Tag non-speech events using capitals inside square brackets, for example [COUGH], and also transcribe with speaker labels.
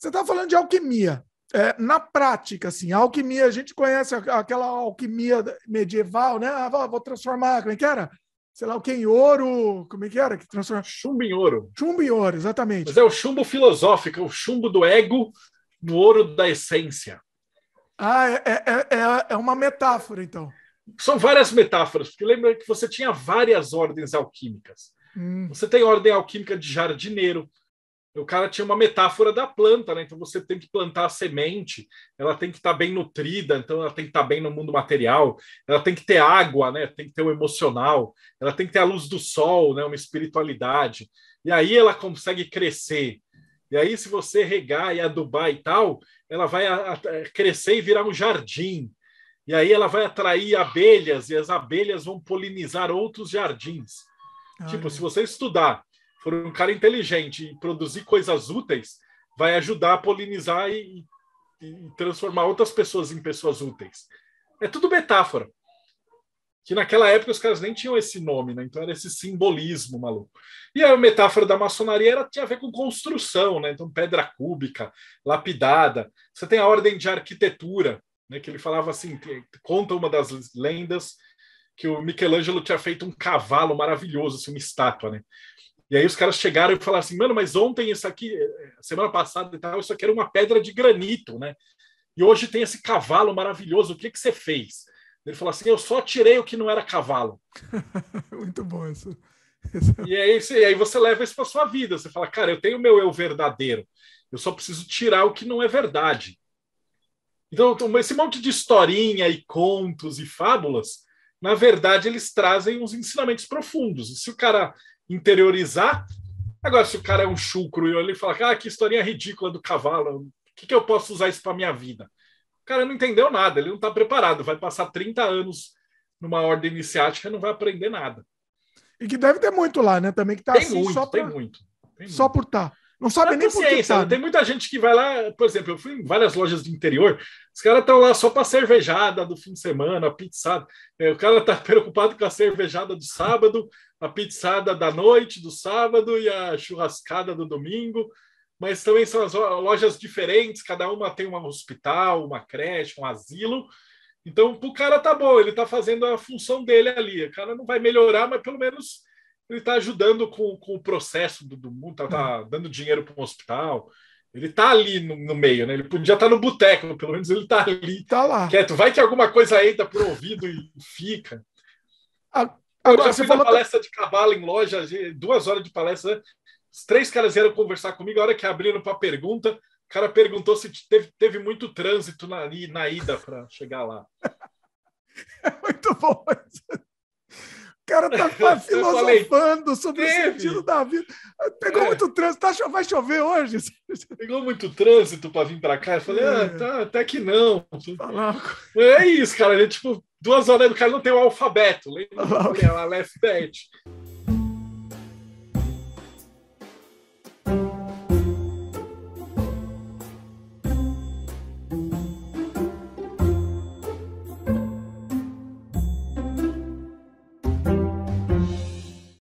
Speaker 1: Você está falando de alquimia. É, na prática, assim, a alquimia, a gente conhece aquela alquimia medieval, né? Ah, vou transformar, como é que era? Sei lá o que, em ouro, como é que era? Que transforma... Chumbo em ouro. Chumbo em ouro, exatamente. Mas é o chumbo filosófico, o chumbo do ego no ouro da essência. Ah, é, é, é, é uma metáfora, então. São
Speaker 2: várias metáforas, porque lembra que você tinha várias ordens alquímicas. Hum. Você tem ordem alquímica de jardineiro, o cara tinha uma metáfora da planta, né? Então você tem que plantar a semente, ela tem que estar tá bem nutrida, então ela tem que estar tá bem no mundo material, ela tem que ter água, né? Tem que ter o emocional, ela tem que ter a luz do sol, né? Uma espiritualidade. E aí ela consegue crescer. E aí se você regar e adubar e tal, ela vai a, a, crescer e virar um jardim. E aí ela vai atrair abelhas e as abelhas vão polinizar outros jardins. Tipo, se você estudar for um cara inteligente e produzir coisas úteis, vai ajudar a polinizar e, e, e transformar outras pessoas em pessoas úteis. É tudo metáfora. Que naquela época os caras nem tinham esse nome, né? Então era esse simbolismo maluco. E a metáfora da maçonaria era, tinha a ver com construção, né? Então pedra cúbica, lapidada. Você tem a ordem de arquitetura, né? Que ele falava assim, conta uma das lendas que o Michelangelo tinha feito um cavalo maravilhoso, assim, uma estátua, né? E aí os caras chegaram e falaram assim, mano, mas ontem isso aqui, eh, eh, semana passada e tal, isso aqui era uma pedra de granito, né? E hoje tem esse cavalo maravilhoso, o que, que você fez? Ele falou assim, eu só tirei o que não era cavalo.
Speaker 1: [LAUGHS] Muito bom isso.
Speaker 2: E, aí, e aí você leva isso para sua vida, você fala, cara, eu tenho o meu eu verdadeiro, eu só preciso tirar o que não é verdade. Então, então esse monte de historinha e contos e fábulas na verdade, eles trazem uns ensinamentos profundos. se o cara interiorizar, agora, se o cara é um chucro e ele fala, ah, que historinha ridícula do cavalo, o que, que eu posso usar isso para minha vida? O cara não entendeu nada, ele não está preparado, vai passar 30 anos numa ordem iniciática e não vai aprender nada.
Speaker 1: E que deve ter muito lá, né? Também que tá tem assim muito, só pra... tem muito. Tem só por estar. Tá. Não sabe é nem por que é sabe. Tem
Speaker 2: muita gente que vai lá, por exemplo, eu fui em várias lojas do interior, os caras estão lá só para cervejada do fim de semana, a pizzada. É, o cara está [LAUGHS] preocupado com a cervejada do sábado, a pizzada da noite do sábado e a churrascada do domingo. Mas também são as lojas diferentes, cada uma tem um hospital, uma creche, um asilo. Então, para o cara tá bom, ele tá fazendo a função dele ali. O cara não vai melhorar, mas pelo menos ele está ajudando com, com o processo do, do mundo, tá, tá uhum. dando dinheiro para um hospital. Ele tá ali no, no, meio, né? Ele podia estar tá no boteco, pelo menos ele tá ali. Tá lá. Quieto. Vai que alguma coisa entra o ouvido e fica.
Speaker 1: Agora, eu já fiz uma palestra
Speaker 2: de cavalo em loja, duas horas de palestra. Os três caras vieram conversar comigo. A hora que abriram para pergunta, o cara perguntou se teve, teve muito trânsito na, na ida para chegar lá. [LAUGHS] É muito
Speaker 1: bom. Isso cara tá [LAUGHS] filosofando sobre Teve. o sentido da vida.
Speaker 2: Pegou é. muito trânsito, tá, vai chover hoje? [LAUGHS] Pegou muito trânsito para vir para cá. Eu falei, ah, é. ah, tá, até que não. É isso, cara. Ele, é tipo, duas horas do cara não tem o alfabeto. Lembra? Ah, É o alfabeto.